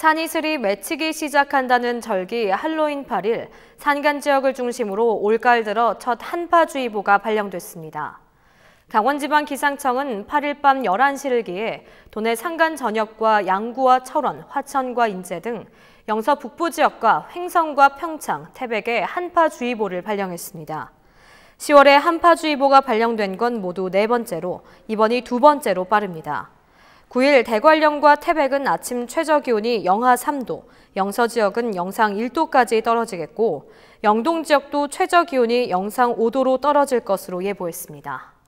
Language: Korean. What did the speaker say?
찬이슬이 맺히기 시작한다는 절기 할로윈 8일 산간 지역을 중심으로 올가을 들어 첫 한파주의보가 발령됐습니다. 강원지방기상청은 8일 밤 11시를 기해 도내 산간 전역과 양구와 철원, 화천과 인제 등 영서 북부 지역과 횡성과 평창, 태백에 한파주의보를 발령했습니다. 10월에 한파주의보가 발령된 건 모두 네 번째로, 이번이 두 번째로 빠릅니다. 9일 대관령과 태백은 아침 최저 기온이 영하 3도, 영서 지역은 영상 1도까지 떨어지겠고, 영동 지역도 최저 기온이 영상 5도로 떨어질 것으로 예보했습니다.